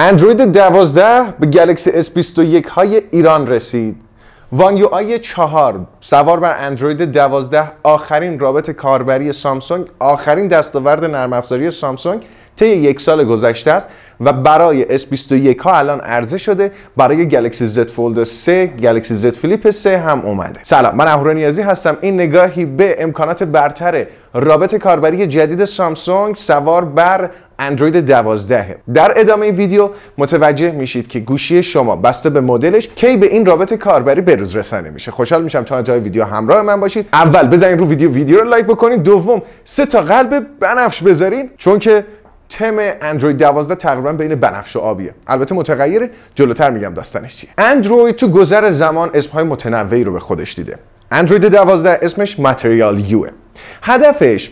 اندروید 12 به گلکسی S21 های ایران رسید. وان یو آی 4 سوار بر اندروید 12 آخرین رابط کاربری سامسونگ، آخرین دستاورد نرم افزاری سامسونگ طی یک سال گذشته است و برای S21 ها الان عرضه شده برای گلکسی Z فولد 3 گلکسی Z فلیپ 3 هم اومده سلام من اهورا هستم این نگاهی به امکانات برتر رابط کاربری جدید سامسونگ سوار بر اندروید 12 در ادامه ویدیو متوجه میشید که گوشی شما بسته به مدلش کی به این رابط کاربری بروز رسانه میشه خوشحال میشم تا جای ویدیو همراه من باشید اول بزنین رو ویدیو ویدیو رو لایک بکنید دوم سه تا قلب بنفش بذارین چون که تم اندروید 12 تقریبا بین بنفش و آبیه البته متغیره جلوتر میگم داستانش چیه اندروید تو گذر زمان اسمهای متنوعی رو به خودش دیده اندروید 12 اسمش ماتریال یو هدفش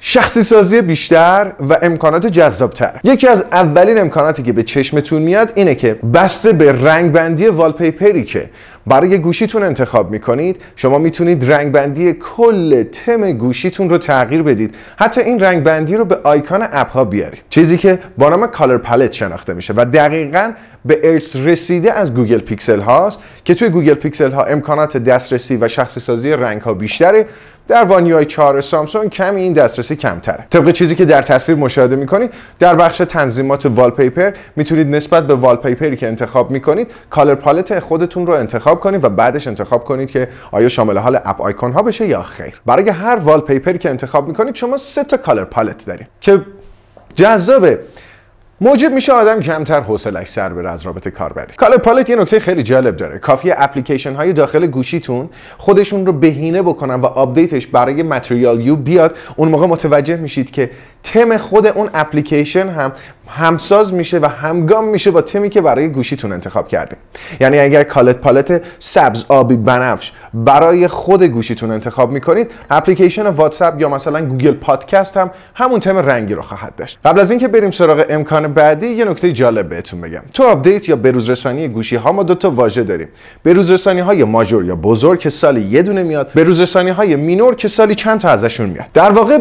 شخصی سازی بیشتر و امکانات جذابتر یکی از اولین امکاناتی که به چشمتون میاد اینه که بسته به رنگ بندی والپیپری که برای گوشیتون انتخاب میکنید شما میتونید رنگ بندی کل تم گوشیتون رو تغییر بدید حتی این رنگ بندی رو به آیکان اپ ها بیارید چیزی که با نام کالر پالت شناخته میشه و دقیقا به ارث رسیده از گوگل پیکسل هاست که توی گوگل پیکسل ها امکانات دسترسی و شخصی سازی رنگ ها بیشتره در وان یو 4 سامسونگ کمی این دسترسی کمتره طبق چیزی که در تصویر مشاهده میکنید در بخش تنظیمات والپیپر میتونید نسبت به والپیپری که انتخاب میکنید کالر پالت خودتون رو انتخاب کنید و بعدش انتخاب کنید که آیا شامل حال اپ آیکون ها بشه یا خیر برای هر وال پیپری که انتخاب میکنید شما سه تا کالر پالت دارید که جذابه موجب میشه آدم کمتر حوصلش سر بره از رابطه کاربری کالر پالت یه نکته خیلی جالب داره کافی اپلیکیشن های داخل گوشیتون خودشون رو بهینه بکنن و آپدیتش برای متریال یو بیاد اون موقع متوجه میشید که تم خود اون اپلیکیشن هم همساز میشه و همگام میشه با تمی که برای گوشیتون انتخاب کردیم یعنی اگر کالت پالت سبز آبی بنفش برای خود گوشیتون انتخاب میکنید اپلیکیشن واتساپ یا مثلا گوگل پادکست هم همون تم رنگی رو خواهد داشت قبل از اینکه بریم سراغ امکان بعدی یه نکته جالب بهتون بگم تو آپدیت یا بروزرسانی گوشی ها ما دو تا واژه داریم رسانی های ماژور یا بزرگ که سالی یه دونه میاد رسانی های مینور که سالی چند تا ازشون میاد در واقع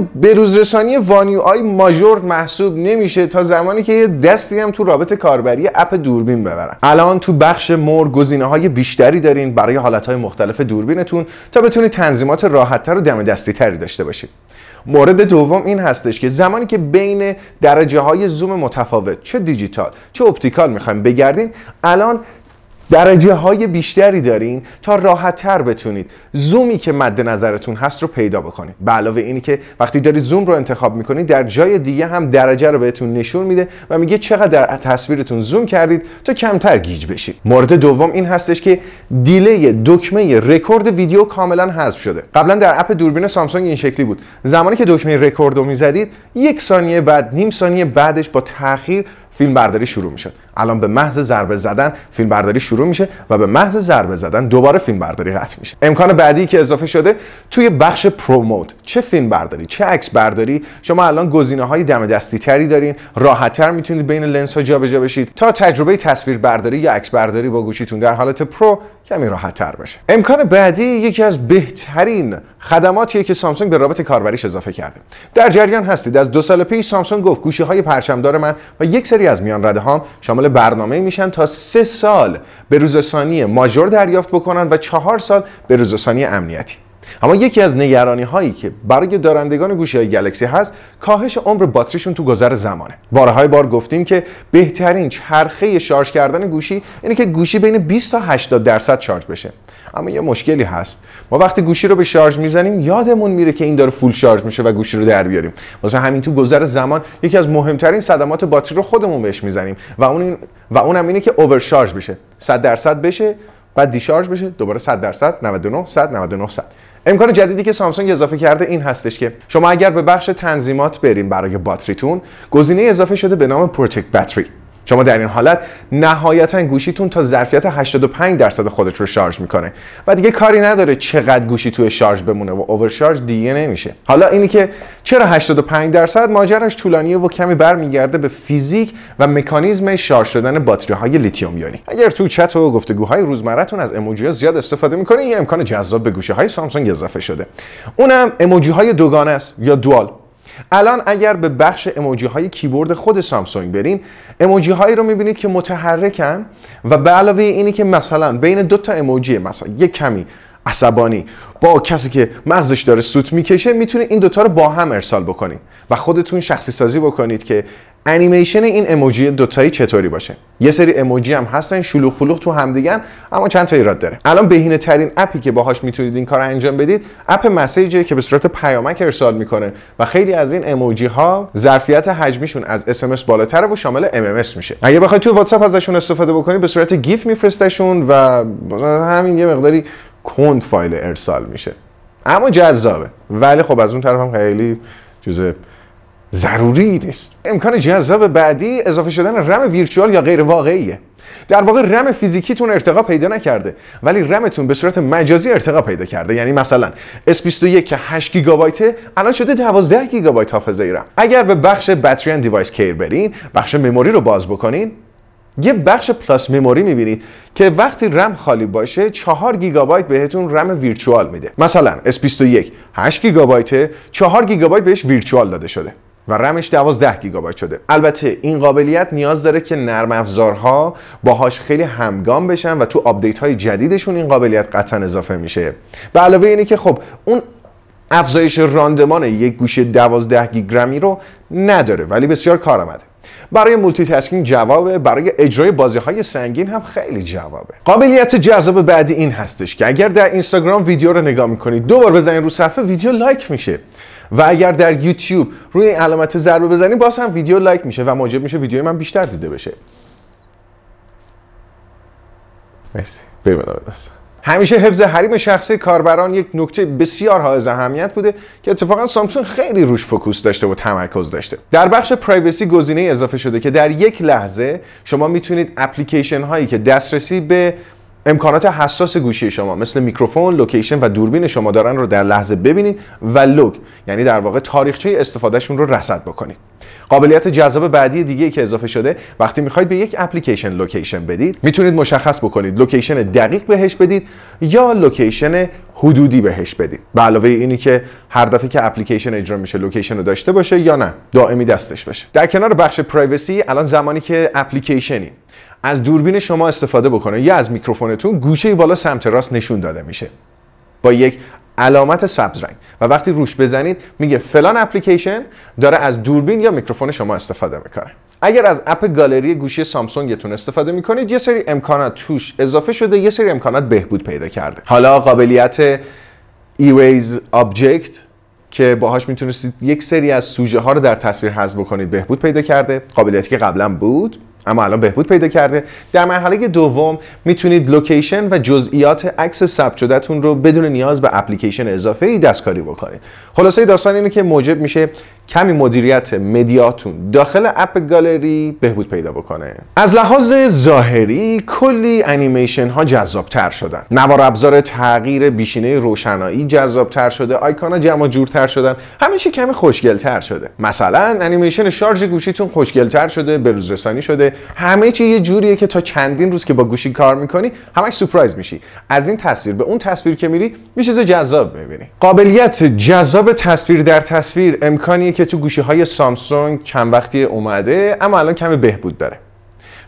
وانیو ای ماژور محسوب نمیشه تا زمانی که یه دستی هم تو رابط کاربری اپ دوربین ببرن الان تو بخش مور گزینه های بیشتری دارین برای حالت های مختلف دوربینتون تا بتونید تنظیمات راحتتر و دم دستی تری داشته باشید مورد دوم این هستش که زمانی که بین درجه های زوم متفاوت چه دیجیتال چه اپتیکال میخوایم بگردین الان درجه های بیشتری دارین تا راحت تر بتونید زومی که مد نظرتون هست رو پیدا بکنید به علاوه اینی که وقتی دارید زوم رو انتخاب میکنید در جای دیگه هم درجه رو بهتون نشون میده و میگه چقدر در تصویرتون زوم کردید تا کمتر گیج بشید مورد دوم این هستش که دیلی دکمه رکورد ویدیو کاملا حذف شده قبلا در اپ دوربین سامسونگ این شکلی بود زمانی که دکمه رکورد رو میزدید یک ثانیه بعد نیم ثانیه بعدش با تاخیر فیلم برداری شروع میشد الان به محض ضربه زدن فیلم برداری شروع میشه و به محض ضربه زدن دوباره فیلم برداری قطع میشه امکان بعدی که اضافه شده توی بخش پروموت چه فیلم برداری چه عکس برداری شما الان گزینه های دم دستی تری دارین راحت تر میتونید بین لنز ها جابجا بشید تا تجربه تصویر برداری یا عکس برداری با گوشیتون در حالت پرو کمی راحت تر بشه امکان بعدی یکی از بهترین خدماتیه که سامسونگ به رابط کاربریش اضافه کرده در جریان هستید از دو سال پیش سامسونگ گفت گوشی های پرچمدار من و یک سری از میان رده ها شامل برنامه میشن تا سه سال به روزسانی ماژور دریافت بکنن و چهار سال به روزسانی امنیتی اما یکی از نگرانی هایی که برای دارندگان گوشی های گلکسی هست کاهش عمر باتریشون تو گذر زمانه بارهای بار گفتیم که بهترین چرخه شارژ کردن گوشی اینه که گوشی بین 20 تا 80 درصد شارژ بشه اما یه مشکلی هست ما وقتی گوشی رو به شارژ میزنیم یادمون میره که این داره فول شارژ میشه و گوشی رو در بیاریم واسه همین تو گذر زمان یکی از مهمترین صدمات باتری رو خودمون بهش میزنیم و اون این و اونم اینه که اوور شارژ بشه 100 درصد بشه بعد دیشارژ بشه دوباره 100 درصد 99 100 99 100 امکان جدیدی که سامسونگ اضافه کرده این هستش که شما اگر به بخش تنظیمات بریم برای باتریتون گزینه اضافه شده به نام پروتکت باتری شما در این حالت نهایتا گوشیتون تا ظرفیت 85 درصد خودش رو شارژ میکنه و دیگه کاری نداره چقدر گوشی توی شارژ بمونه و اوورشارژ دیگه نمیشه حالا اینی که چرا 85 درصد ماجراش طولانیه و کمی برمیگرده به فیزیک و مکانیزم شارژ شدن باتری های لیتیوم یونی اگر تو چت و گفتگوهای روزمرتون از اموجی زیاد استفاده میکنه یه امکان جذاب به گوشه های سامسونگ اضافه شده اونم اموجی های دوگانه است یا دوال الان اگر به بخش اموجی های کیبورد خود سامسونگ برین اموجی هایی رو میبینید که متحرکن و به علاوه اینی که مثلا بین دو تا اموجی مثلا یک کمی عصبانی با کسی که مغزش داره سوت میکشه میتونید این دوتا رو با هم ارسال بکنید و خودتون شخصی سازی بکنید که انیمیشن این اموجی دوتایی چطوری باشه یه سری اموجی هم هستن شلوغ پلوغ تو همدیگن اما چند تا ایراد داره الان بهینه ترین اپی که باهاش میتونید این کار انجام بدید اپ مسیجه که به صورت پیامک ارسال میکنه و خیلی از این اموجی ها ظرفیت حجمیشون از اس ام بالاتر و شامل ام ام میشه اگه بخواید توی واتساپ ازشون استفاده بکنید به صورت گیف میفرستشون و همین یه مقداری کند فایل ارسال میشه اما جذابه ولی خب از اون طرفم خیلی چیز ضروری نیست امکان جذاب بعدی اضافه شدن رم ویرچوال یا غیر واقعیه در واقع رم فیزیکیتون ارتقا پیدا نکرده ولی رمتون به صورت مجازی ارتقا پیدا کرده یعنی مثلا S21 که 8 گیگابایته الان شده 12 گیگابایت حافظه رم اگر به بخش باتری اند دیوایس کیر برین بخش مموری رو باز بکنین یه بخش پلاس مموری میبینید که وقتی رم خالی باشه 4 گیگابایت بهتون رم ویرچوال میده مثلا S21 8 گیگابایته 4 گیگابایت بهش ویرچوال داده شده و رمش 12 گیگابایت شده البته این قابلیت نیاز داره که نرم افزارها باهاش خیلی همگام بشن و تو آپدیت های جدیدشون این قابلیت قطعا اضافه میشه به علاوه اینه که خب اون افزایش راندمان یک گوشه 12 گیگرمی رو نداره ولی بسیار کار آمده برای مولتی تاسکینگ جوابه برای اجرای بازی های سنگین هم خیلی جوابه قابلیت جذاب بعدی این هستش که اگر در اینستاگرام ویدیو رو نگاه میکنید دوبار بزنید رو صفحه ویدیو لایک میشه و اگر در یوتیوب روی این علامت ضربه بزنیم باز هم ویدیو لایک میشه و موجب میشه ویدیوی من بیشتر دیده بشه مرسی همیشه حفظ حریم شخصی کاربران یک نکته بسیار حائز اهمیت بوده که اتفاقا سامسونگ خیلی روش فوکوس داشته و تمرکز داشته در بخش پرایوسی گزینه اضافه شده که در یک لحظه شما میتونید اپلیکیشن هایی که دسترسی به امکانات حساس گوشی شما مثل میکروفون، لوکیشن و دوربین شما دارن رو در لحظه ببینید و لوگ یعنی در واقع تاریخچه استفادهشون رو رصد بکنید. قابلیت جذاب بعدی دیگه که اضافه شده وقتی میخواید به یک اپلیکیشن لوکیشن بدید میتونید مشخص بکنید لوکیشن دقیق بهش بدید یا لوکیشن حدودی بهش بدید به علاوه اینی که هر دفعه که اپلیکیشن اجرا میشه لوکیشن رو داشته باشه یا نه دائمی دستش باشه. در کنار بخش پرایوسی الان زمانی که اپلیکیشنی از دوربین شما استفاده بکنه یا از میکروفونتون گوشه بالا سمت راست نشون داده میشه با یک علامت سبز رنگ و وقتی روش بزنید میگه فلان اپلیکیشن داره از دوربین یا میکروفون شما استفاده میکنه اگر از اپ گالری گوشی سامسونگتون استفاده میکنید یه سری امکانات توش اضافه شده یه سری امکانات بهبود پیدا کرده حالا قابلیت ایریز آبجکت که باهاش میتونستید یک سری از سوژه ها رو در تصویر حذف بکنید بهبود پیدا کرده قابلیتی که قبلا بود اما الان بهبود پیدا کرده در مرحله دوم میتونید لوکیشن و جزئیات عکس ثبت شدهتون رو بدون نیاز به اپلیکیشن اضافه ای دستکاری بکنید خلاصه داستان اینه که موجب میشه کمی مدیریت مدیاتون داخل اپ گالری بهبود پیدا بکنه از لحاظ ظاهری کلی انیمیشن ها جذاب تر شدن نوار ابزار تغییر بیشینه روشنایی جذاب تر شده آیکان ها جمع تر شدن همه چی کمی خوشگل تر شده مثلا انیمیشن شارژ گوشیتون خوشگل تر شده به روز رسانی شده همه چی یه جوریه که تا چندین روز که با گوشی کار میکنی همش سورپرایز میشی از این تصویر به اون تصویر که میری میشه جذاب میبینی قابلیت جذاب تصویر در تصویر امکانی که تو گوشی های سامسونگ چند وقتی اومده اما الان کمی بهبود داره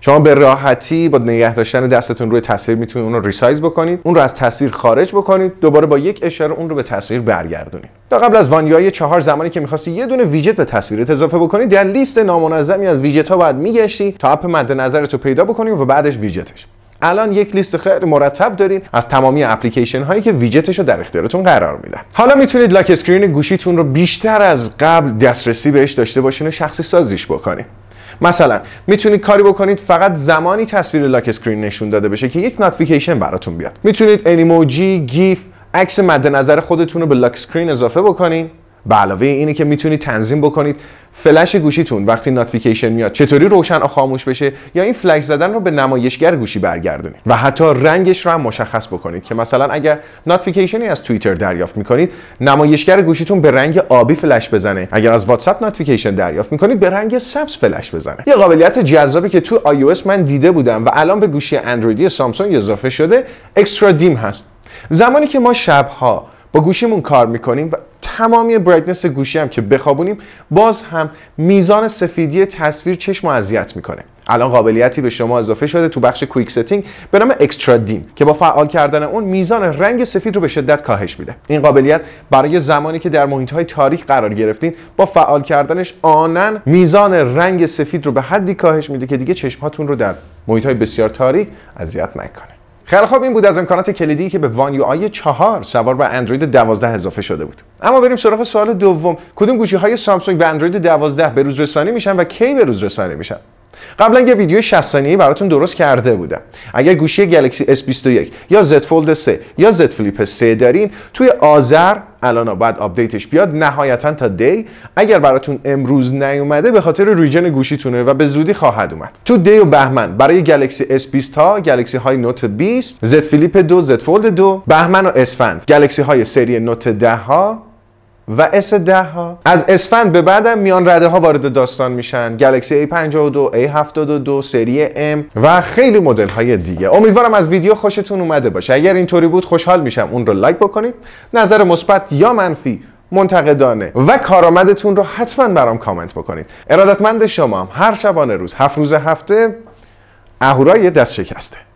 شما به راحتی با نگه داشتن دستتون روی تصویر میتونید اون رو ریسایز بکنید اون رو از تصویر خارج بکنید دوباره با یک اشاره اون رو به تصویر برگردونید تا قبل از وانیای چهار زمانی که میخواستی یه دونه ویجت به تصویرت اضافه بکنی در لیست نامنظمی از ویجت ها باید میگشتی تا اپ مد نظرت رو پیدا بکنی و بعدش ویجتش الان یک لیست خیلی مرتب دارین از تمامی اپلیکیشن هایی که ویجتش رو در اختیارتون قرار میدن حالا میتونید لاک اسکرین گوشیتون رو بیشتر از قبل دسترسی بهش داشته باشین و شخصی سازیش بکنین مثلا میتونید کاری بکنید فقط زمانی تصویر لاک اسکرین نشون داده بشه که یک نوتیفیکیشن براتون بیاد میتونید انیموجی گیف عکس مد نظر خودتون رو به لاک اسکرین اضافه بکنین به علاوه اینه که میتونید تنظیم بکنید فلش گوشیتون وقتی ناتیفیکیشن میاد چطوری روشن و خاموش بشه یا این فلش زدن رو به نمایشگر گوشی برگردونید و حتی رنگش رو هم مشخص بکنید که مثلا اگر ناتیفیکیشنی از توییتر دریافت میکنید نمایشگر گوشیتون به رنگ آبی فلش بزنه اگر از واتساپ ناتیفیکیشن دریافت میکنید به رنگ سبز فلش بزنه یه قابلیت جذابی که تو iOS من دیده بودم و الان به گوشی اندرویدی سامسونگ اضافه شده اکسترا دیم هست زمانی که ما شبها با گوشیمون کار میکنیم و تمامی برایتنس گوشی هم که بخوابونیم باز هم میزان سفیدی تصویر چشم رو اذیت میکنه الان قابلیتی به شما اضافه شده تو بخش کویک ستینگ به نام اکسترا دیم که با فعال کردن اون میزان رنگ سفید رو به شدت کاهش میده این قابلیت برای زمانی که در محیط های تاریک قرار گرفتین با فعال کردنش آنن میزان رنگ سفید رو به حدی کاهش میده که دیگه چشم هاتون رو در محیط های بسیار تاریک اذیت نکنه خیلی خوب این بود از امکانات کلیدی که به وان یو آی 4 سوار بر اندروید 12 اضافه شده بود اما بریم سراغ سوال دوم کدوم گوشی های سامسونگ و اندروید 12 به روز رسانی میشن و کی به روز رسانی میشن قبلا یه ویدیو 60 ثانیه‌ای براتون درست کرده بودم اگر گوشی گلکسی S21 یا Z Fold 3 یا Z Flip 3 دارین توی آذر الان باید آپدیتش بیاد نهایتا تا دی اگر براتون امروز نیومده به خاطر ریجن گوشیتونه و به زودی خواهد اومد تو دی و بهمن برای گلکسی S20 تا گلکسی های نوت 20 Z فلیپ 2 Z فولد 2 بهمن و اسفند گلکسی های سری نوت 10 ها و اس 10 ها از اسفند به بعدم میان رده ها وارد داستان میشن گلکسی A52 A72 سری M و خیلی مدل های دیگه امیدوارم از ویدیو خوشتون اومده باشه اگر اینطوری بود خوشحال میشم اون رو لایک بکنید نظر مثبت یا منفی منتقدانه و کارآمدتون رو حتما برام کامنت بکنید ارادتمند شما هر شبانه روز هفت روز هفته اهورای دست شکسته